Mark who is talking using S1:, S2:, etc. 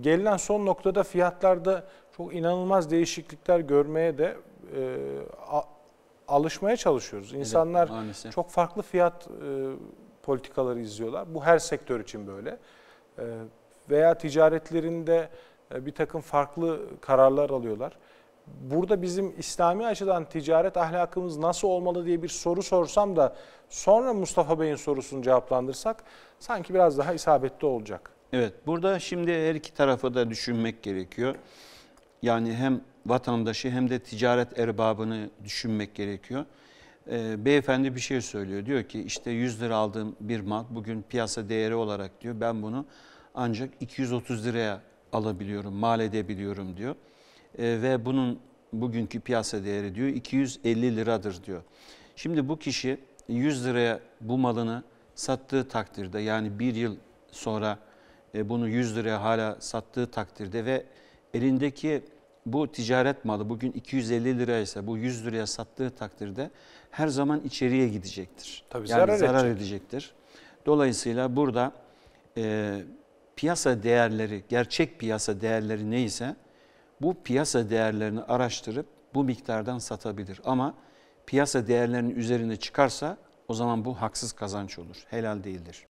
S1: Gelinen son noktada fiyatlarda çok inanılmaz değişiklikler görmeye de e, alışmaya çalışıyoruz. İnsanlar evet, çok farklı fiyat e, politikaları izliyorlar. Bu her sektör için böyle. E, veya ticaretlerinde e, bir takım farklı kararlar alıyorlar. Burada bizim İslami açıdan ticaret ahlakımız nasıl olmalı diye bir soru sorsam da sonra Mustafa Bey'in sorusunu cevaplandırsak sanki biraz daha isabetli olacak.
S2: Evet, burada şimdi her iki tarafı da düşünmek gerekiyor. Yani hem vatandaşı hem de ticaret erbabını düşünmek gerekiyor. Ee, beyefendi bir şey söylüyor. Diyor ki işte 100 lira aldığım bir mal bugün piyasa değeri olarak diyor ben bunu ancak 230 liraya alabiliyorum, mal edebiliyorum diyor. Ee, ve bunun bugünkü piyasa değeri diyor 250 liradır diyor. Şimdi bu kişi 100 liraya bu malını sattığı takdirde yani bir yıl sonra e, bunu 100 liraya hala sattığı takdirde ve elindeki bu ticaret malı bugün 250 liraysa bu 100 liraya sattığı takdirde her zaman içeriye gidecektir. Tabii yani zarar, zarar edecek. edecektir. Dolayısıyla burada e, piyasa değerleri, gerçek piyasa değerleri neyse bu piyasa değerlerini araştırıp bu miktardan satabilir. Ama piyasa değerlerinin üzerine çıkarsa o zaman bu haksız kazanç olur, helal değildir.